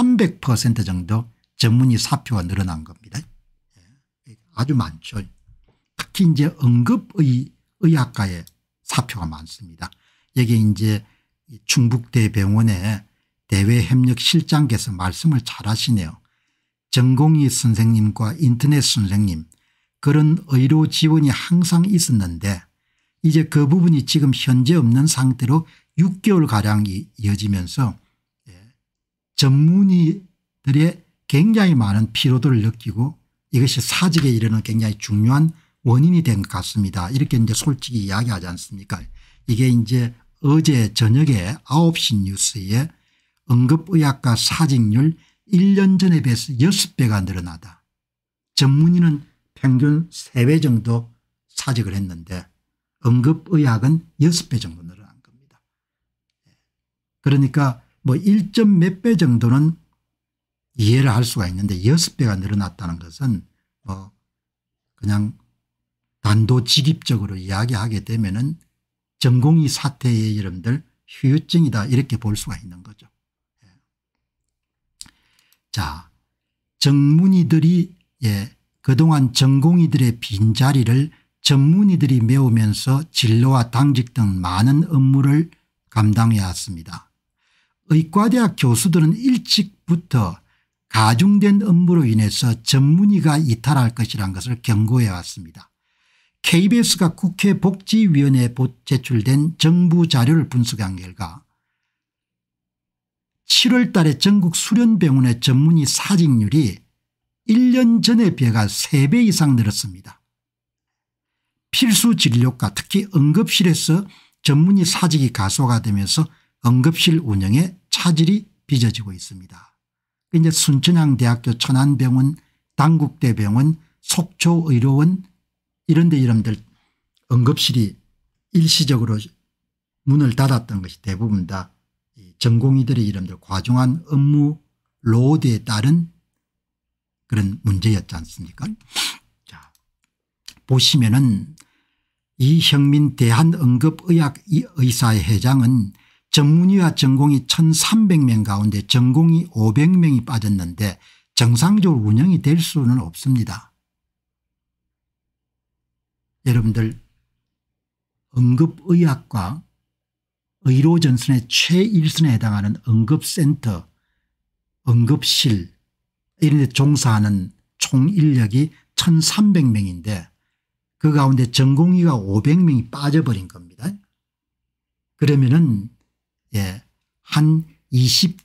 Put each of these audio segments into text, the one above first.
300% 정도 전문의 사표가 늘어난 겁니다. 예. 아주 많죠. 특히 이제 응급의 의학과의 사표가 많습니다. 여기 이제 충북대병원의 대외협력실장께서 말씀을 잘하시네요. 전공의 선생님과 인터넷 선생님 그런 의료 지원이 항상 있었는데 이제 그 부분이 지금 현재 없는 상태로 6개월가량이 어지면서 전문의들의 굉장히 많은 피로도를 느끼고 이것이 사직에 이르는 굉장히 중요한 원인이 된 것 같습니다. 이렇게 이제 솔직히 이야기하지 않습니까 이게 이제 어제 저녁에 9시 뉴스에 응급의학과 사직률 1년 전에 비해서 6배가 늘어나다. 전문의는 평균 3배 정도 사직을 했는데 응급의학은 6배 정도 늘어난 겁니다. 그러니까 뭐 1. 몇 배 정도는 이해를 할 수가 있는데 6배가 늘어났다는 것은 뭐 그냥 단도직입적으로 이야기하게 되면 은 전공의 사태의 여러분들 휴유증이다 이렇게 볼 수가 있는 거죠. 예. 자 전문의들이 예, 그동안 전공의들의 빈자리를 전문의들이 메우면서 진로와 당직 등 많은 업무를 감당해 왔습니다. 의과대학 교수들은 일찍부터 가중된 업무로 인해서 전문의가 이탈할 것이란 것을 경고해 왔습니다. KBS가 국회 복지위원회에 제출된 정부 자료를 분석한 결과 7월 달에 전국 수련병원의 전문의 사직률이 1년 전에 비해 3배 이상 늘었습니다. 필수 진료과 특히 응급실에서 전문의 사직이 가소화 되면서 응급실 운영에 차질이 빚어지고 있습니다. 이제 순천향대학교 천안병원 당국대병원 속초의료원 이런 데 이름들 응급실이 일시적으로 문을 닫았던 것이 대부분 다 전공의들의 이름들 과중한 업무 로드에 따른 그런 문제였지 않습니까 자 보시면은 이형민 대한응급의학의사회 장은 전문의와 전공이 1300명 가운데 전공이 500명이 빠졌는데 정상적으로 운영이 될 수는 없습니다. 여러분들 응급의학과 의료전선의 최일선에 해당하는 응급센터 응급실 이런 데 종사하는 총 인력이 1300명인데 그 가운데 전공의가 500명이 빠져버린 겁니다. 그러면은 예. 한28%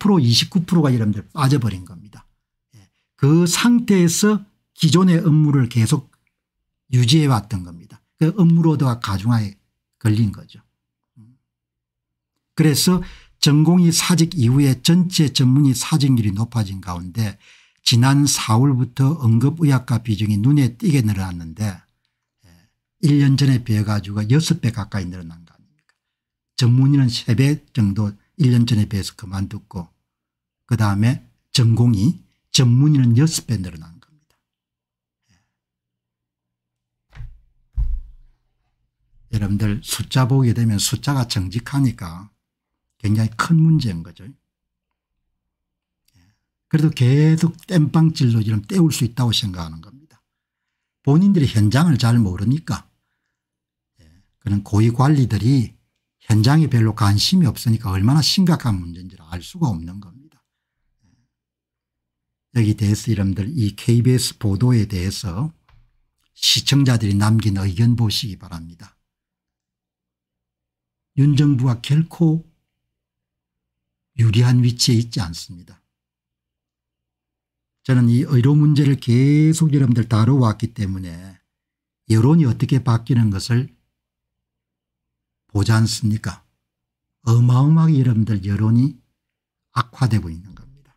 29%가 여러분들 빠져버린 겁니다. 예. 그 상태에서 기존의 업무를 계속 유지해 왔던 겁니다. 그 업무로드가 가중하에 걸린 거죠. 음. 그래서 전공이 사직 이후에 전체 전문이 사직률이 높아진 가운데 지난 4월부터 응급의학과 비중이 눈에 띄게 늘어났는데 1년 예, 전에 비해 가지고 6배 가까이 늘어난 전문의는 3배 정도 1년 전에 비해서 그만뒀고 그다음에 전공이 전문의는 6배 늘어난 겁니다. 예. 여러분들 숫자 보게 되면 숫자가 정직하니까 굉장히 큰 문제인 거죠. 예. 그래도 계속 땜빵질로 지금 때울 수 있다고 생각하는 겁니다. 본인들이 현장을 잘 모르니까 예. 그런 고위관리들이 현장에 별로 관심이 없으니까 얼마나 심각한 문제인지를 알 수가 없는 겁니다. 여기 대해서 여러분들 이 KBS 보도에 대해서 시청자들이 남긴 의견 보시기 바랍니다. 윤 정부가 결코 유리한 위치에 있지 않습니다. 저는 이 의료 문제를 계속 여러분들 다뤄왔기 때문에 여론이 어떻게 바뀌는 것을 보지 않습니까? 어마어마하게 여러분들 여론이 악화되고 있는 겁니다.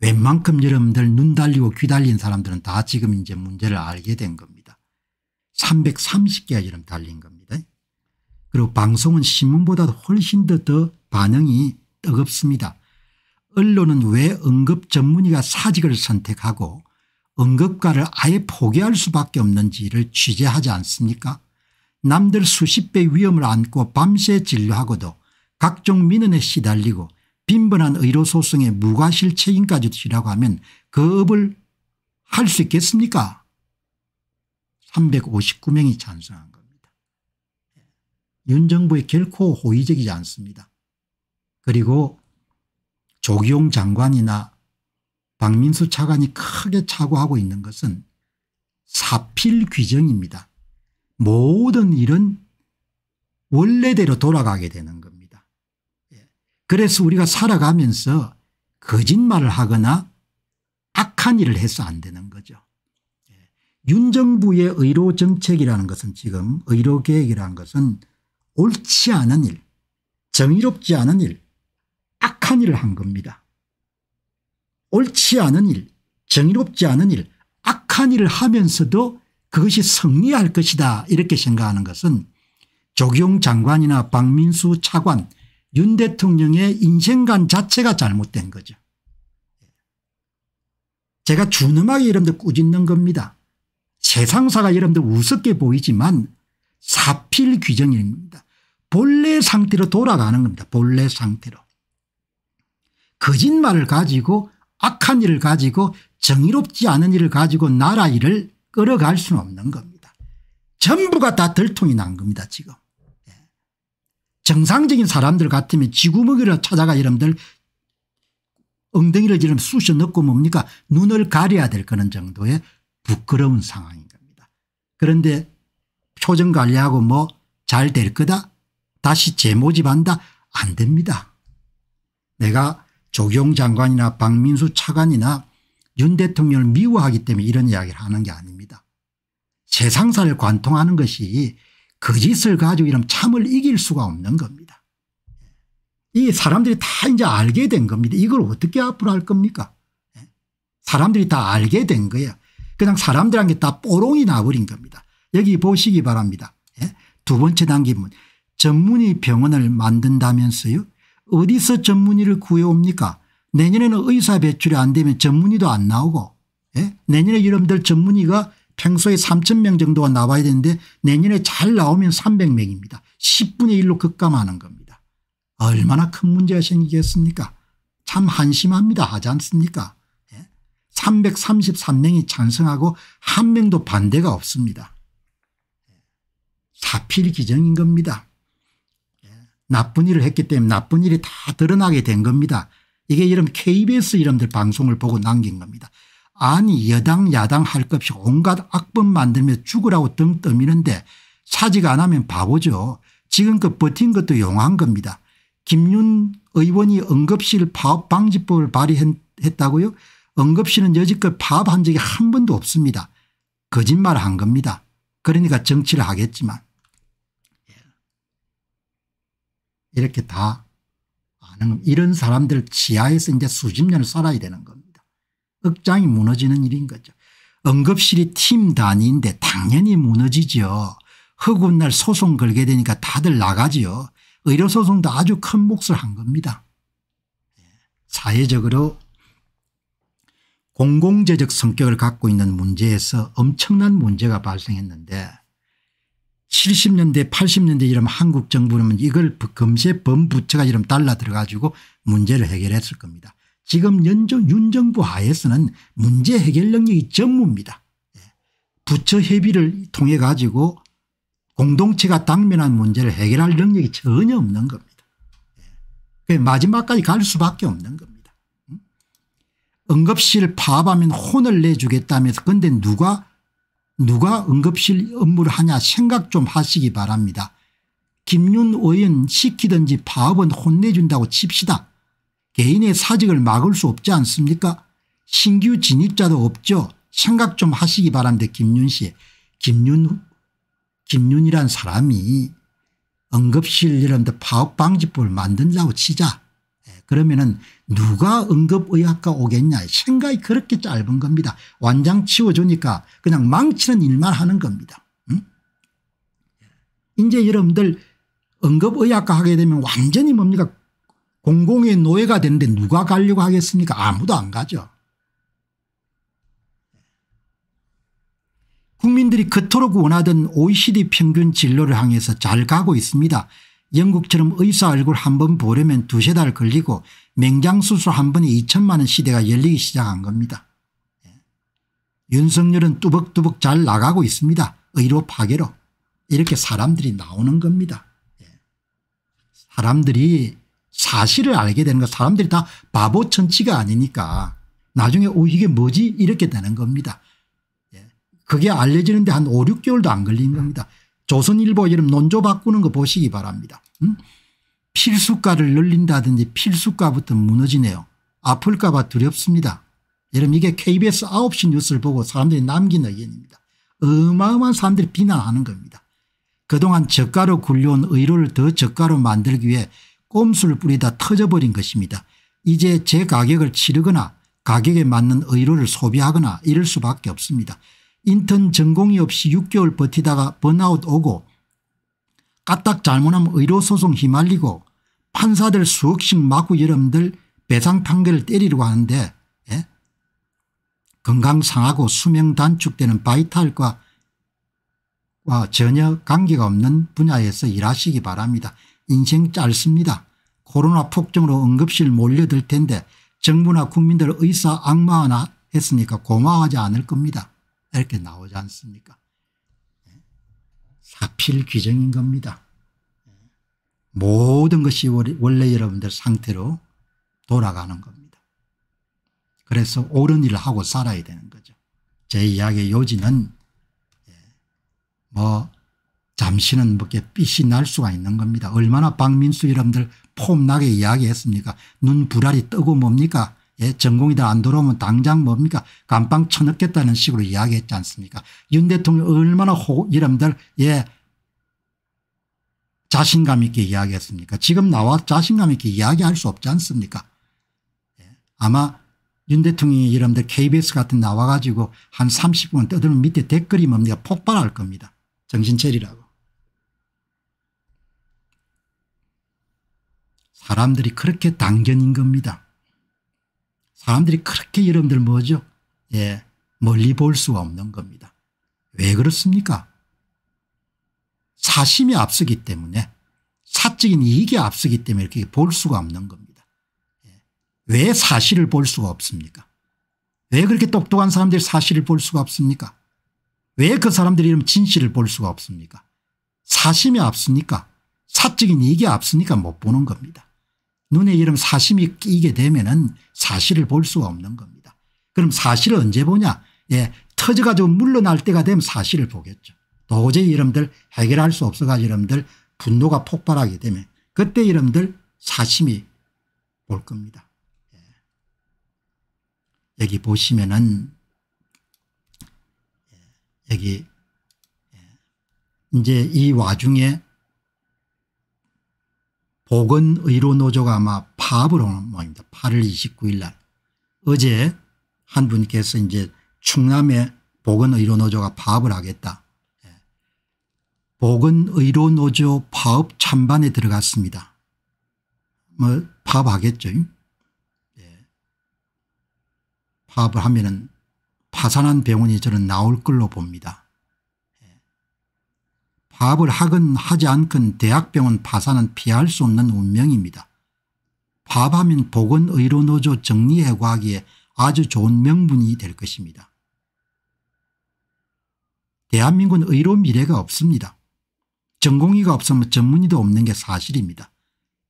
웬만큼 여러분들 눈 달리고 귀 달린 사람들은 다 지금 이제 문제를 알게 된 겁니다. 330개가 여러 달린 겁니다. 그리고 방송은 신문보다 훨씬 더, 더 반응이 뜨겁습니다. 언론은 왜 응급 전문의가 사직을 선택하고 응급가를 아예 포기할 수밖에 없는지를 취재하지 않습니까? 남들 수십 배 위험을 안고 밤새 진료하고도 각종 민원에 시달리고 빈번한 의료소송에 무과실 책임까지 지라고 하면 그 업을 할 수 있겠습니까 359명이 찬성한 겁니다. 예. 윤 정부에 결코 호의적이지 않습니다. 그리고 조기용 장관이나 박민수 차관이 크게 착오하고 있는 것은 사필 규정입니다. 모든 일은 원래대로 돌아가게 되는 겁니다. 예. 그래서 우리가 살아가면서 거짓말을 하거나 악한 일을 해서 안 되는 거죠. 예. 윤정부의 의료 정책이라는 것은 지금 의료 계획이라는 것은 옳지 않은 일 정의롭지 않은 일 악한 일을 한 겁니다. 옳지 않은 일 정의롭지 않은 일 악한 일을 하면서도 그것이 승리할 것이다 이렇게 생각하는 것은 조경 장관이나 박민수 차관 윤 대통령의 인생관 자체가 잘못된 거죠. 제가 준엄하게 여러분들 꾸짖는 겁니다. 세상사가 여러분들 우습게 보이지만 사필 규정입니다. 본래 상태로 돌아가는 겁니다. 본래 상태로. 거짓말을 가지고 악한 일을 가지고 정의롭지 않은 일을 가지고 나라 일을 끌어갈 수는 없는 겁니다. 전부가 다 들통이 난 겁니다 지금. 예. 정상적인 사람들 같으면 지구 먹이로 찾아가 여러분들 엉덩이를 지금 쑤셔 넣고 뭡니까 눈을 가려야 될 그런 정도의 부끄러운 상황인 겁니다. 그런데 표정 관리하고 뭐 잘 될 거다 다시 재모집한다 안 됩니다. 내가 조경 장관이나 박민수 차관이나 윤 대통령을 미워하기 때문에 이런 이야기를 하는 게 아닙니다. 세상사를 관통하는 것이 거짓을 가지고 이러면 참을 이길 수가 없는 겁니다. 이 사람들이 다 이제 알게 된 겁니다. 이걸 어떻게 앞으로 할 겁니까? 예? 사람들이 다 알게 된 거예요. 그냥 사람들한테 다 뽀롱이 나버린 겁니다. 여기 보시기 바랍니다. 예? 두 번째 단계문 전문의 병원을 만든다면서요. 어디서 전문의를 구해옵니까? 내년에는 의사 배출이 안 되면 전문의도 안 나오고 예? 내년에 여러분들 전문의가 평소에 3,000명 정도가 나와야 되는데 내년에 잘 나오면 300명입니다. 10분의 1로 급감하는 겁니다. 얼마나 큰 문제가 생기겠습니까? 참 한심합니다. 하지 않습니까? 예? 333명이 찬성하고 한 명도 반대가 없습니다. 사필 기정인 겁니다. 예? 나쁜 일을 했기 때문에 나쁜 일이 다 드러나게 된 겁니다. 이게 이름 KBS 이름들 방송을 보고 남긴 겁니다. 아니 여당 야당 할 것 없이 온갖 악법 만들며 죽으라고 등 떠미는데 차직 안 하면 바보죠. 지금껏 그 버틴 것도 용한 겁니다. 김윤 의원이 응급실 파업 방지법을 발의했다고요. 응급실은 여지껏 파업한 적이 한 번도 없습니다. 거짓말한 겁니다. 그러니까 정치를 하겠지만 예. 이렇게 다 하는 겁니다. 이런 사람들 지하에서 이제 수십 년을 살아야 되는 겁니다. 억장이 무너지는 일인 거죠. 응급실이 팀 단위인데 당연히 무너지죠. 허구날 소송 걸게 되니까 다들 나가지요. 의료소송도 아주 큰 몫을 한 겁니다. 예. 사회적으로 공공재적 성격을 갖고 있는 문제에서 엄청난 문제가 발생했는데 70년대 80년대 이런 한국 정부는 이걸 금세범 부처가 이름 달라 들어가지고 문제를 해결했을 겁니다. 지금 연정, 윤정부 하에서는 문제 해결 능력이 전무입니다. 예. 부처 협의를 통해 가지고 공동체가 당면한 문제를 해결할 능력이 전혀 없는 겁니다. 예. 마지막까지 갈 수밖에 없는 겁니다. 응급실 파업하면 혼을 내주겠다면서 근데 누가 누가 응급실 업무를 하냐 생각 좀 하시기 바랍니다. 김윤 의원 시키든지 파업은 혼내준다고 칩시다. 개인의 사직을 막을 수 없지 않습니까 신규 진입자도 없죠. 생각 좀 하시기 바랍니다. 김윤 씨. 김윤 김윤이란 사람이 응급실 이런 데 파업 방지법을 만든다고 치자. 그러면은 누가 응급의학과 오겠냐 생각이 그렇게 짧은 겁니다. 완장 치워주니까 그냥 망치는 일만 하는 겁니다. 응? 이제 여러분들 응급의학과 하게 되면 완전히 뭡니까 공공의 노예가 되는데 누가 가려고 하겠습니까 아무도 안 가죠. 국민들이 그토록 원하던 OECD 평균 진로를 향해서 잘 가고 있습니다. 영국처럼 의사 얼굴 한 번 보려면 두세 달 걸리고 맹장수술 한 번에 2천만 원 시대가 열리기 시작한 겁니다. 예. 윤석열은 뚜벅뚜벅 잘 나가고 있습니다. 의료 파괴로. 이렇게 사람들이 나오는 겁니다. 예. 사람들이 사실을 알게 되는 거 사람들이 다 바보 천치가 아니니까 나중에 오 이게 뭐지 이렇게 되는 겁니다. 예. 그게 알려지는데 한 5, 6개월도 안 걸린 겁니다. 조선일보 이름 논조 바꾸는 거 보시기 바랍니다. 응? 필수가를 늘린다든지 필수가부터 무너지네요. 아플까 봐 두렵습니다. 여러분 이게 KBS 9시 뉴스를 보고 사람들이 남긴 의견입니다. 어마어마한 사람들이 비난하는 겁니다. 그동안 저가로 굴려온 의료를 더 저가로 만들기 위해 꼼수를 뿌리다 터져버린 것입니다. 이제 제 가격을 치르거나 가격에 맞는 의료를 소비하거나 이럴 수밖에 없습니다. 인턴 전공이 없이 6개월 버티다가 번아웃 오고 까딱 잘못하면 의료소송 휘말리고 판사들 수억씩 맞고 여러분들 배상 판결을 때리려고 하는데 예? 건강 상하고 수명 단축되는 바이탈과 전혀 관계가 없는 분야에서 일하시기 바랍니다. 인생 짧습니다. 코로나 폭증으로 응급실 몰려들 텐데 정부나 국민들 의사 악마나 하 했으니까 고마워하지 않을 겁니다. 이렇게 나오지 않습니까? 예? 사필 규정인 겁니다. 예? 모든 것이 원래 여러분들 상태로 돌아가는 겁니다. 그래서 옳은 일을 하고 살아야 되는 거죠. 제 이야기의 요지는 예, 뭐 잠시는 이렇게 삐이 날 수가 있는 겁니다. 얼마나 박민수 여러분들 폼나게 이야기했습니까? 눈 불알이 뜨고 뭡니까? 예, 전공이 다안돌아오면 당장 뭡니까 감방 쳐넣겠다는 식으로 이야기했지 않습니까 윤 대통령 얼마나 호, 이름들 예 자신감 있게 이야기했습니까 지금 나와 자신감 있게 이야기할 수 없지 않습니까 예, 아마 윤 대통령이 이름들 KBS 같은 나와 가지고 한 30분 떠들면 밑에 댓글이 뭡니까 폭발할 겁니다 정신 차리라고 사람들이 그렇게 당견인 겁니다 사람들이 그렇게 여러분들 뭐죠? 예, 멀리 볼 수가 없는 겁니다. 왜 그렇습니까? 사심이 앞서기 때문에 사적인 이익이 앞서기 때문에 이렇게 볼 수가 없는 겁니다. 예. 왜 사실을 볼 수가 없습니까? 왜 그렇게 똑똑한 사람들이 사실을 볼 수가 없습니까? 왜 그 사람들이 이런 진실을 볼 수가 없습니까? 사심이 앞서니까 사적인 이익이 앞서니까 못 보는 겁니다. 눈에 이런 사심이 끼게 되면은 사실을 볼 수가 없는 겁니다. 그럼 사실을 언제 보냐? 예, 터져가지고 물러날 때가 되면 사실을 보겠죠. 도저히 이름들 해결할 수 없어가지고 이름들 분노가 폭발하게 되면 그때 이름들 사심이 올 겁니다. 예. 여기 보시면은 예, 여기 예. 이제 이 와중에 보건의료노조가 아마 파업을 하는 모양입니다. 8월 29일 날 어제 한 분께서 이제 충남에 보건의료노조가 파업을 하겠다. 보건의료노조 예. 파업 찬반에 들어갔습니다. 뭐 파업하겠죠. 파업을 예. 하면은 파산한 병원이 저는 나올 걸로 봅니다. 파업을 하건 하지 않건 대학병원 파산은 피할 수 없는 운명입니다. 파업하면 보건의료노조 정리해고하기에 아주 좋은 명분이 될 것입니다. 대한민국은 의료 미래가 없습니다. 전공의가 없으면 전문의도 없는 게 사실입니다.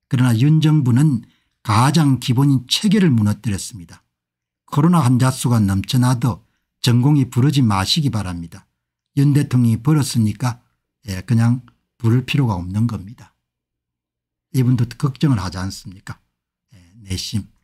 그러나 윤 정부는 가장 기본인 체계를 무너뜨렸습니다. 코로나 환자 수가 넘쳐나도 전공이 부르지 마시기 바랍니다. 윤 대통령이 벌었으니까 예, 그냥 부를 필요가 없는 겁니다. 이분도 걱정을 하지 않습니까? 예, 내심.